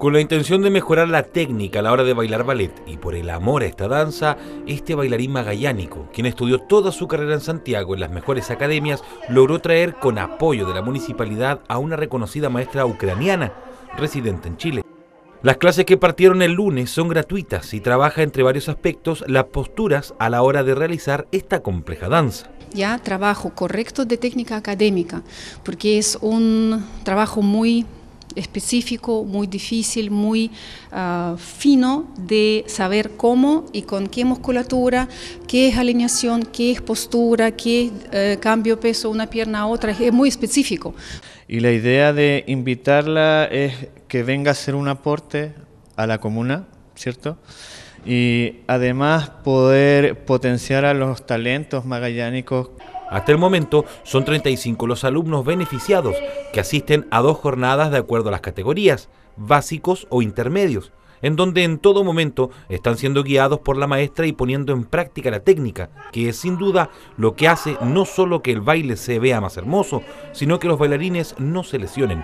Con la intención de mejorar la técnica a la hora de bailar ballet y por el amor a esta danza, este bailarín magallánico, quien estudió toda su carrera en Santiago en las mejores academias, logró traer con apoyo de la municipalidad a una reconocida maestra ucraniana residente en Chile. Las clases que partieron el lunes son gratuitas y trabaja entre varios aspectos las posturas a la hora de realizar esta compleja danza ya trabajo correcto de técnica académica, porque es un trabajo muy específico, muy difícil, muy ah, fino de saber cómo y con qué musculatura, qué es alineación, qué es postura, qué es eh, cambio peso una pierna a otra, es muy específico. Y la idea de invitarla es que venga a hacer un aporte a la comuna, ¿cierto? Y además poder potenciar a los talentos magallánicos. Hasta el momento son 35 los alumnos beneficiados que asisten a dos jornadas de acuerdo a las categorías, básicos o intermedios, en donde en todo momento están siendo guiados por la maestra y poniendo en práctica la técnica, que es sin duda lo que hace no solo que el baile se vea más hermoso, sino que los bailarines no se lesionen.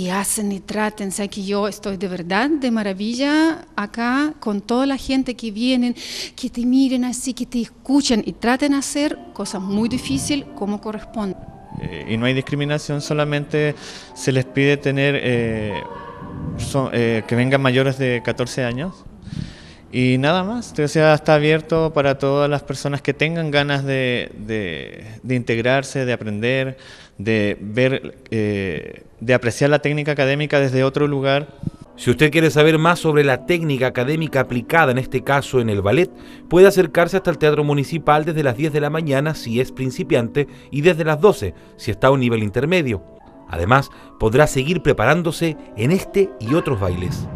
y hacen y traten. O que yo estoy de verdad de maravilla acá con toda la gente que vienen, que te miren así, que te escuchan y traten de hacer cosas muy difíciles como corresponde. Eh, y no hay discriminación, solamente se les pide tener eh, eh, que vengan mayores de 14 años y nada más, este sea, está abierto para todas las personas que tengan ganas de, integrarse, de aprender, de ver, eh, de apreciar la técnica académica desde otro lugar. Si usted quiere saber más sobre la técnica académica aplicada, en este caso en el ballet, puede acercarse hasta el Teatro Municipal desde las 10 de la mañana si es principiante y desde las 12 si está a un nivel intermedio. Además, podrá seguir preparándose en este y otros bailes.